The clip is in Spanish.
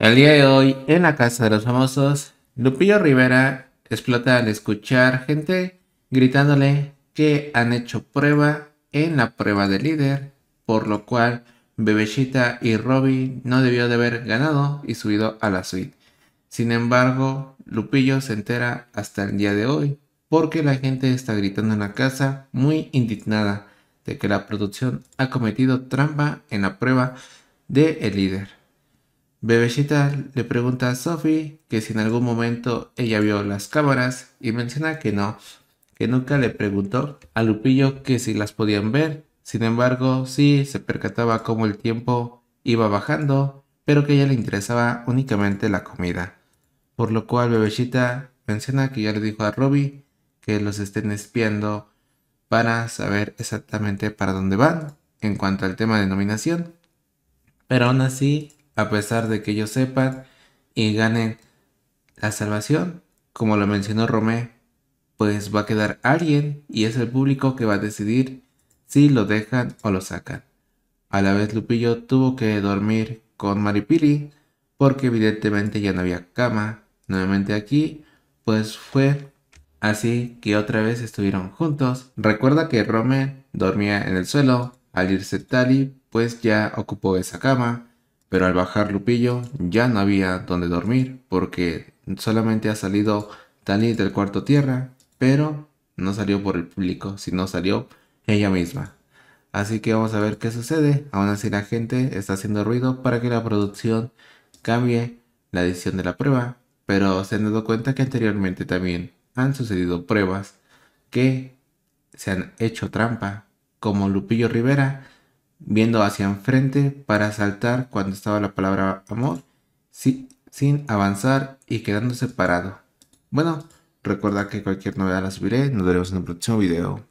El día de hoy, en la Casa de los Famosos, Lupillo Rivera explota al escuchar gente gritándole que han hecho prueba en la prueba de líder, por lo cual Bebechita y Robbie no debió de haber ganado y subido a la suite. Sin embargo, Lupillo se entera hasta el día de hoy, porque la gente está gritando en la casa muy indignada de que la producción ha cometido trampa en la prueba de el líder. Bebecita le pregunta a Sophie que si en algún momento ella vio las cámaras y menciona que no, que nunca le preguntó a Lupillo que si las podían ver. Sin embargo, sí se percataba cómo el tiempo iba bajando, pero que a ella le interesaba únicamente la comida. Por lo cual Bebecita menciona que ya le dijo a Robbie que los estén espiando para saber exactamente para dónde van en cuanto al tema de nominación. Pero aún así, a pesar de que ellos sepan y ganen la salvación, como lo mencionó Romé, pues va a quedar alguien y es el público que va a decidir si lo dejan o lo sacan. A la vez Lupillo tuvo que dormir con Maripili porque evidentemente ya no había cama. Nuevamente aquí, pues fue así que otra vez estuvieron juntos. Recuerda que Rome dormía en el suelo, al irse Tali pues ya ocupó esa cama pero al bajar Lupillo ya no había donde dormir porque solamente ha salido Dani del cuarto tierra, pero no salió por el público, sino salió ella misma. Así que vamos a ver qué sucede. Aún así la gente está haciendo ruido para que la producción cambie la edición de la prueba, pero se han dado cuenta que anteriormente también han sucedido pruebas que se han hecho trampa, como Lupillo Rivera viendo hacia enfrente para saltar cuando estaba la palabra amor, sin avanzar y quedándose parado. Bueno, recuerda que cualquier novedad la subiré, nos veremos en un próximo video.